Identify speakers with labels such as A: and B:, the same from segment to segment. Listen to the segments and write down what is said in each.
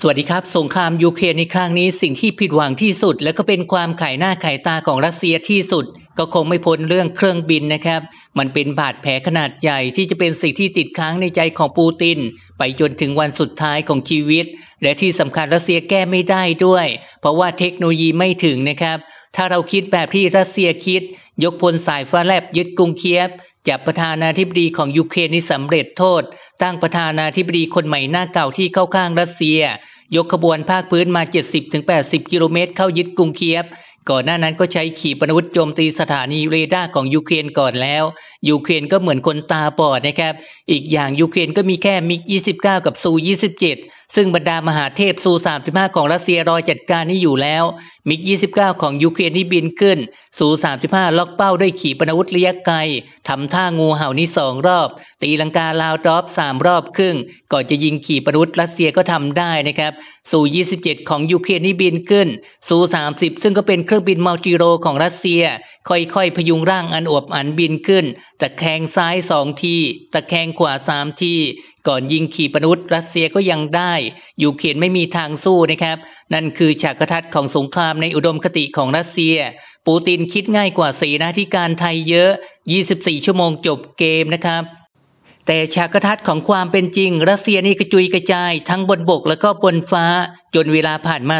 A: สวัสดีครับสงครามยูเครนในครั้งนี้สิ่งที่ผิดหวังที่สุด และก็เป็นความไข่หน้าไข่ตาของรัสเซียที่สุดก็คงไม่พ้นเรื่องเครื่องบินนะครับ มันเป็นบาดแผลขนาดใหญ่ที่จะเป็นสิ่งที่ติดค้างในใจของปูติน ไปจนถึงวันสุดท้ายของชีวิต และที่สำคัญรัสเซียแก้ไม่ได้ด้วย เพราะว่าเทคโนโลยีไม่ถึงนะครับ ถ้าเราคิดแบบที่รัสเซียคิด ยกพลสายฟ้าแลบยึดกรุงเคียบจับประธานาธิบดีของยูเครนนี่สำเร็จโทษ ตั้งประธานาธิบดีคนใหม่หน้าเก่าที่เข้าข้างรัสเซีย ยกขบวนภาคพื้นมา 70-80 กิโลเมตรเข้ายึดกรุงเคียบก่อนหน้านั้นก็ใช้ขีปนาวุธโจมตีสถานีเรดาร์ของยูเครนก่อนแล้ว ยูเครนก็เหมือนคนตาบอดนะครับ อีกอย่างยูเครนก็มีแค่มิก29 กับซู27 ซึ่งบรรดามหาเทพซู35 ของรัสเซียรอจัดการนี่อยู่แล้วมิก29 ของยูเครนที่บินขึ้น สู35 ล็อกเป้า ด้วยขีปนาวุธระยะไกลทำท่างูเห่านี้สองรอบ ตีลังกาลาวดรอปสามรอบครึ่ง ก่อนจะยิงขีปนาวุธรัสเซียก็ทำได้นะครับ สู27 ของยูเครนที่บินขึ้น สู30 ซึ่งก็เป็นเครื่องบินมัลติโรของรัสเซียค่อยๆ พยุงร่างอันอวบอันบินขึ้น ตะแคงซ้ายสองที ตะแคงขวาสามที ก่อนยิงขีปนุษย์รัสเซียก็ยังได้ อยู่เขียนไม่มีทางสู้นะครับ นั่นคือฉากทัศน์ของสงครามในอุดมคติของรัสเซีย ปูตินคิดง่ายกว่าสีนาที่การไทยเยอะ 24 ชั่วโมงจบเกมนะครับแต่ฉากทัศน์ของความเป็นจริงรัสเซียนี่กระจุยกระจาย ทั้งบนบกและก็บนฟ้าจนเวลาผ่านมา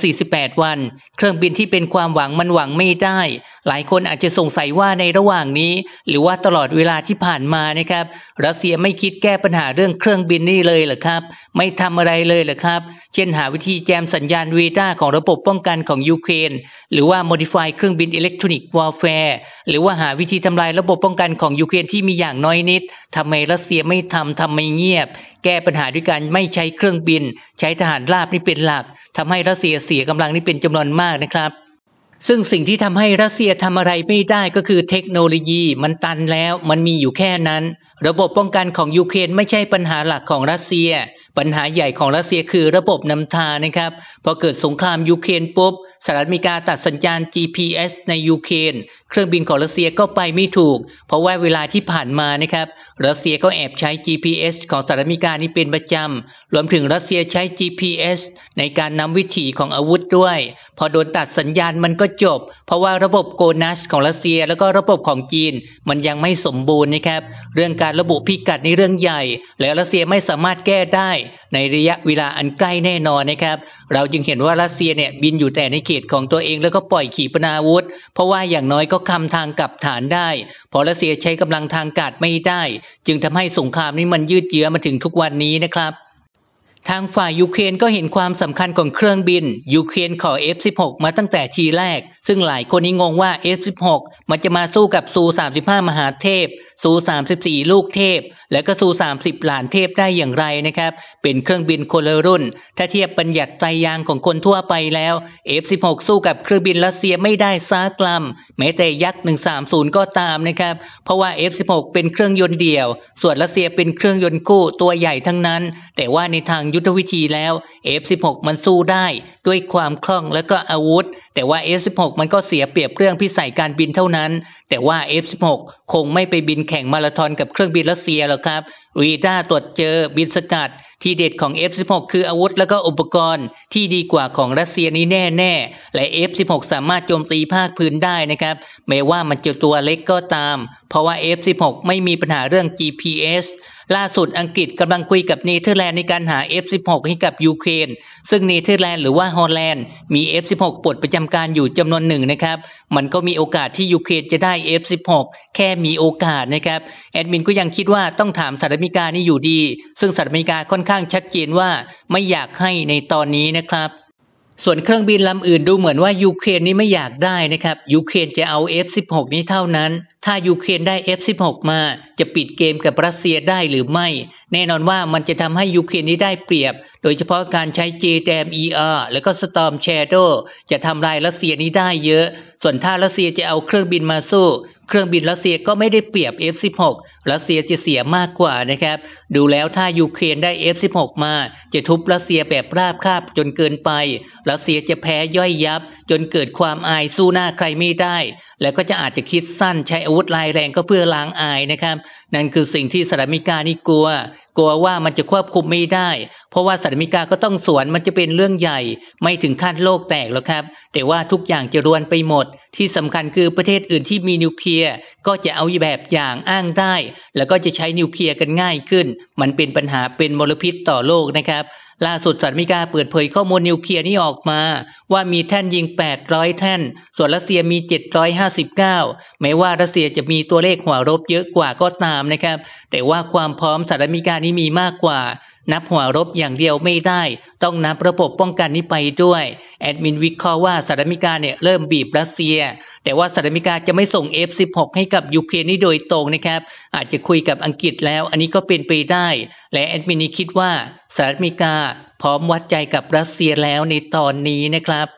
A: 448 วัน เครื่องบินที่เป็นความหวังมันหวังไม่ได้ หลายคนอาจจะสงสัยว่าในระหว่างนี้ หรือว่าตลอดเวลาที่ผ่านมานะครับรัสเซียไม่คิดแก้ปัญหาเรื่องเครื่องบินนี่เลยเหรอครับ ไม่ทำอะไรเลยเหรอครับ เช่นหาวิธีแจมสัญญาณเวด้าของระบบป้องกันของยูเครนหรือว่า modify เครื่องบินอิเล็กทรอนิกส์วอร์แฟร์หรือว่าหาวิธีทำลายระบบป้องกันของยูเครนที่มีอย่างน้อยนิดทำไมรัสเซียไม่ทำทำไม่เงียบ แก้ปัญหาด้วยการไม่ใช้เครื่องบิน ใช้ทหารราบนี่เป็นหลักทำให้รัสเซียเสียกำลังนี่เป็นจำนวนมากนะครับซึ่งสิ่งที่ทำให้รัสเซียทำอะไรไม่ได้ก็คือเทคโนโลยีมันตันแล้วมันมีอยู่แค่นั้น ระบบป้องกันของยูเครนไม่ใช่ปัญหาหลักของรัสเซีย ปัญหาใหญ่ของรัสเซียคือระบบนำทางนะครับพอเกิดสงครามยูเครนปุ๊บสหรัฐอเมริกาตัดสัญญาณ GPS ในยูเครนเครื่องบินของรัสเซียก็ไปไม่ถูก เพราะว่าเวลาที่ผ่านมานะครับรัสเซียก็แอบใช้ GPS ของสหรัฐอเมริกานี่เป็นประจำรวมถึงรัสเซียใช้ GPS ในการนำวิถีของอาวุธด้วย พอโดนตัดสัญญาณมันก็จบเพราะว่าระบบโกนัชของรัสเซีย แล้วก็ระบบของจีนมันยังไม่สมบูรณ์นะครับเรื่องการระบุพิกัดในเรื่องใหญ่ แล้วรัสเซียไม่สามารถแก้ได้ในระยะเวลาอันใกล้แน่นอนนะครับ เราจึงเห็นว่ารัสเซียเนี่ยบินอยู่แต่ในเขตของตัวเองแล้วก็ปล่อยขีปนาวุธเพราะว่าอย่างน้อยก็คำทางกับฐานได้ พอรัสเซียใช้กำลังทางการไม่ได้ จึงทำให้สงครามนี้มันยืดเยื้อมาถึงทุกวันนี้นะครับทางฝ่ายยูเครนก็เห็นความสำคัญของเครื่องบินยูเครนขอ F16 มาตั้งแต่ทีแรกซึ่งหลายคนนี้งงว่า F16 มันจะมาสู้กับซู35มหาเทพซู34 ลูกเทพ และก็ซู30 หลานเทพได้อย่างไรนะครับ เป็นเครื่องบินคนละรุ่น ถ้าเทียบบัญญัติใจยางของคนทั่วไปแล้ว F16 สู้กับเครื่องบินรัสเซียไม่ได้ซากลัมแม้แต่ยักษ์130 ก็ตามนะครับ เพราะว่า F16 เป็นเครื่องยนต์เดี่ยว ส่วนรัสเซียเป็นเครื่องยนต์คู่ตัวใหญ่ทั้งนั้น แต่ว่าในทางยุทธวิธีแล้ว F16 มันสู้ได้ด้วยความคล่องและก็อาวุธ แต่ว่า F16 กมันก็เสียเปรียบเรื่องพิสัยการบินเท่านั้นแต่ว่า F16 คงไม่ไปบินแข่งมาราธอนกับเครื่องบินรัสเซียหรอกครับ รีด้าตรวจเจอบินสกัด ที่เด็ดของ F16 คืออาวุธและก็อุปกรณ์ที่ดีกว่าของรัสเซียนี้แน่ๆ และ F16 สามารถโจมตีภาคพื้นได้นะครับ แม้ว่ามันจะตัวเล็กก็ตาม เพราะว่า F16 ไม่มีปัญหาเรื่อง GPS ล่าสุดอังกฤษกำลังคุยกับเนเธอร์แลนด์ในการหา F16 ให้กับยูเครน ซึ่งเนเธอร์แลนด์หรือว่าฮอลแลนด์มี F16 ปลดประจำการอยู่จำนวนหนึ่งนะครับ มันก็มีโอกาสที่ยูเครนจะได้ F16 แค่มีโอกาสนะครับ แอดมินก็ยังคิดว่าต้องถามสหรัฐอเมริกานี่อยู่ดี ซึ่งสหรัฐอเมริกาค่อนข้างชัดเจนว่าไม่อยากให้ในตอนนี้นะครับส่วนเครื่องบินลำอื่นดูเหมือนว่ายูเครนนี้ไม่อยากได้นะครับยูเครนจะเอา F16 นี้เท่านั้น ถ้ายูเครนได้ F16 มา จะปิดเกมกับรัสเซียได้หรือไม่ แน่นอนว่ามันจะทำให้ยูเครนนี้ได้เปรียบ โดยเฉพาะการใช้ JDAM ER แล้วก็ Storm Shadow จะทำลายรัสเซียนี้ได้เยอะ ส่วนถ้ารัสเซียจะเอาเครื่องบินมาสู้เครื่องบินรัสเซียก็ไม่ได้เปรียบ F16 รัสเซียจะเสียมากกว่านะครับ ดูแล้วถ้ายูเครนได้ F16 มาจะทุบรัสเซียแบบราบคาบจนเกินไป รัสเซียจะแพ้ย่อยยับ จนเกิดความอายสู้หน้าใครไม่ได้ แล้วก็จะอาจจะคิดสั้นใช้อาวุธลายแรงก็เพื่อล้างอายนะครับ นั่นคือสิ่งที่สหรัฐอเมริกานี่กลัว กลัวว่ามันจะควบคุมไม่ได้ เพราะว่าสหรัฐอเมริกาก็ต้องสวนมันจะเป็นเรื่องใหญ่ไม่ถึงขั้นโลกแตกหรอกครับ แต่ว่าทุกอย่างจะรวนไปหมด ที่สำคัญคือประเทศอื่นที่มีนิวเคลียรยร์ก็จะเอาแบบอย่างอ้างได้ แล้วก็จะใช้นิวเคลียร์กันง่ายขึ้น มันเป็นปัญหาเป็นมลพิษต่อโลกนะครับล่าสุดสหรัฐอเมริกาเปิดเผยข้อมูลนิวเคลียร์นี้ออกมา ว่ามีแท่นยิง800แท่นส่วนรัสเซียมี759 แม้ว่ารัสเซียจะมีตัวเลขหัวรบเยอะกว่าก็ตามนะครับ แต่ว่าความพร้อมสหรัฐอเมริกานี้มีมากกว่านับหัวรบอย่างเดียวไม่ได้ ต้องนับระบบป้องกันนี้ไปด้วย แอดมินวิเคราะห์ว่าสหรัฐอเมริกาเนี่ยเริ่มบีบรัสเซีย แต่ว่าสหรัฐอเมริกาจะไม่ส่ง F16 ให้กับยูเครนนี่โดยตรงนะครับ อาจจะคุยกับอังกฤษแล้ว อันนี้ก็เป็นไปได้ และแอดมินนี้คิดว่าสหรัฐอเมริกาพร้อมวัดใจกับรัสเซียแล้วในตอนนี้นะครับ